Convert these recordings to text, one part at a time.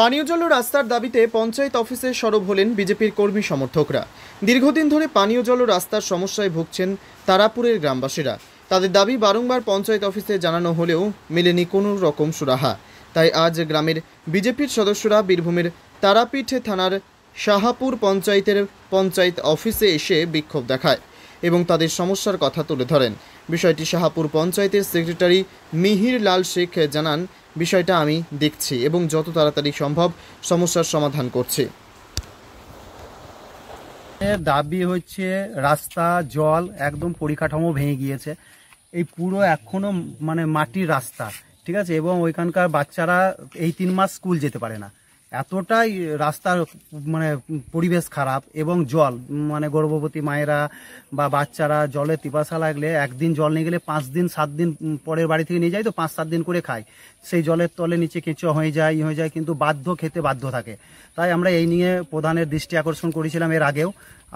পানীয় জল রাস্তার দাবিতে পঞ্চায়েত অফিসে সরব হলেন বিজেপির কর্মী সমর্থকরা দীর্ঘদিন ধরে পানীয় জল ও রাস্তার সমস্যায় ভুগছেন তারাপুরের গ্রামবাসীরা তাদের দাবি বারংবার পঞ্চায়েত অফিসে জানানো হলেও মেলেনি কোনো রকম সুরাহা তাই আজ গ্রামের বিজেপির সদস্যরা বীরভূমের তারাপীঠ থানার শাহাপুর পঞ্চায়েতের পঞ্চায়েত অফিসে এসে বিক্ষোভ দেখায় এবং তাদের সমস্যার কথা তুলে ধরেন বিষয়টি শাহাপুর পঞ্চায়েতের সেক্রেটারি মিহির লাল শেখ জানান বিষয়টা আমি দেখছি এবং যত তাড়াতাড়ি সম্ভব সমস্যার সমাধান করছি দাবি হচ্ছে রাস্তা জল একদম পরিকাঠামো ভেঙে গিয়েছে এই পুরো এখনও মানে মাটির রাস্তা ঠিক আছে এবং ওইখানকার বাচ্চারা এই তিন মাস স্কুল যেতে পারে না এতটাই রাস্তার মানে পরিবেশ খারাপ এবং জল মানে গর্ভবতী মায়েরা বা বাচ্চারা জলে তিপাসা লাগলে একদিন জল নিয়ে গেলে পাঁচ দিন সাত দিন পরের বাড়ি থেকে নিয়ে যায় তো পাঁচ সাত দিন করে খায় সেই জলের তলে নিচে কেঁচো হয়ে যায় ই হয়ে যায় কিন্তু বাধ্য খেতে বাধ্য থাকে তাই আমরা এই নিয়ে প্রধানের দৃষ্টি আকর্ষণ করেছিলাম এর আগেও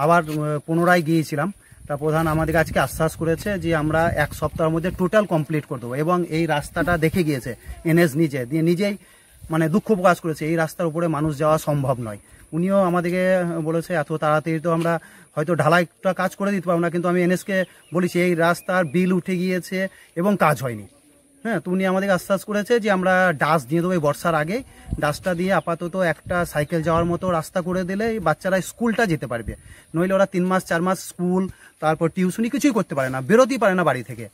আবার পুনরায় গিয়েছিলাম তা প্রধান আমাদেরকে আজকে আশ্বাস করেছে যে আমরা এক সপ্তাহের মধ্যে টোটাল কমপ্লিট করে দেবো এবং এই রাস্তাটা দেখে গিয়েছে এনএস নিজে দিয়ে নিজেই মানে দুঃখ প্রকাশ করেছে এই রাস্তার উপরে মানুষ যাওয়া সম্ভব নয় উনিও আমাদেরকে বলেছে এত তাড়াতাড়ি তো আমরা হয়তো ঢালাইটা কাজ করে দিতে পারবো না কিন্তু আমি এনএসকে বলেছি এই রাস্তার বিল উঠে গিয়েছে এবং কাজ হয়নি হ্যাঁ তো উনি আমাদেরকে আশ্বাস করেছে যে আমরা ডাস দিয়ে দেবো এই বর্ষার আগে ডাসটা দিয়ে আপাতত একটা সাইকেল যাওয়ার মতো রাস্তা করে দিলে বাচ্চারা স্কুলটা যেতে পারবে নইলে ওরা তিন মাস চার মাস স্কুল তারপর টিউশনি কিছুই করতে পারে না বেরোতেই পারে না বাড়ি থেকে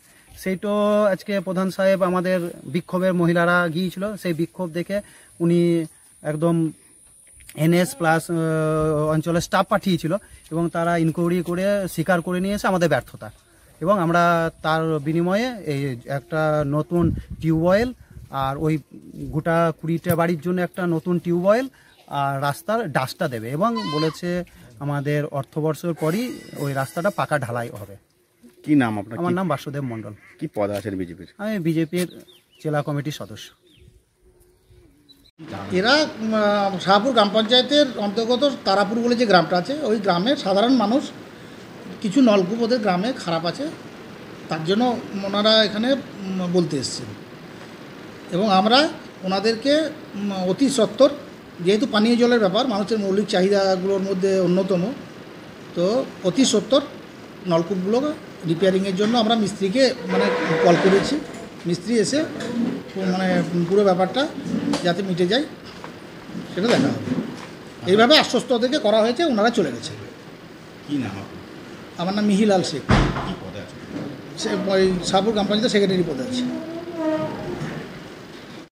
সেইটো আজকে প্রধান সাহেব আমাদের বিক্ষোভের মহিলারা গিয়েছিল সেই বিক্ষোভ দেখে উনি একদম এনএস প্লাস অঞ্চলের স্টাফ পাঠিয়েছিল এবং তারা ইনকোয়ারি করে স্বীকার করে নিয়েছে আমাদের ব্যর্থতা এবং আমরা তার বিনিময়ে এই একটা নতুন টিউবওয়েল আর ওই গোটা কুড়িটা বাড়ির জন্য একটা নতুন টিউবওয়েল আর রাস্তার ডাস্টটা দেবে এবং বলেছে আমাদের অর্থবর্ষের পরই ওই রাস্তাটা পাকা ঢালাই হবে কি নাম আপনার আমার নাম বাসুদেব মণ্ডল কি পদে আছেন বিজেপির আমি বিজেপির জেলা কমিটির সদস্য এরা শাহপুর গ্রাম পঞ্চায়েতের অন্তর্গত তারাপুর বলে যে গ্রামটা আছে ওই গ্রামে সাধারণ মানুষ কিছু নলকূপ ওদের গ্রামে খারাপ আছে তার জন্য ওনারা এখানে বলতে এসছেন এবং আমরা ওনাদেরকে অতি সত্তর যেহেতু পানীয় জলের ব্যাপার মানুষের মৌলিক চাহিদাগুলোর মধ্যে অন্যতম তো অতি সত্তর নলকূপগুলো রিপেয়ারিংয়ের জন্য আমরা মিস্ত্রিকে মানে কল করেছি মিস্ত্রি এসে মানে পুরো ব্যাপারটা যাতে মিটে যায় সেটা দেখা হবে এইভাবে আশ্বস্ত থেকে করা হয়েছে ওনারা চলে গেছে কী নাম আমার নাম মিহিলাল শেখ সে সাপুর কোম্পানিতে সেক্রেটারি পদে আছে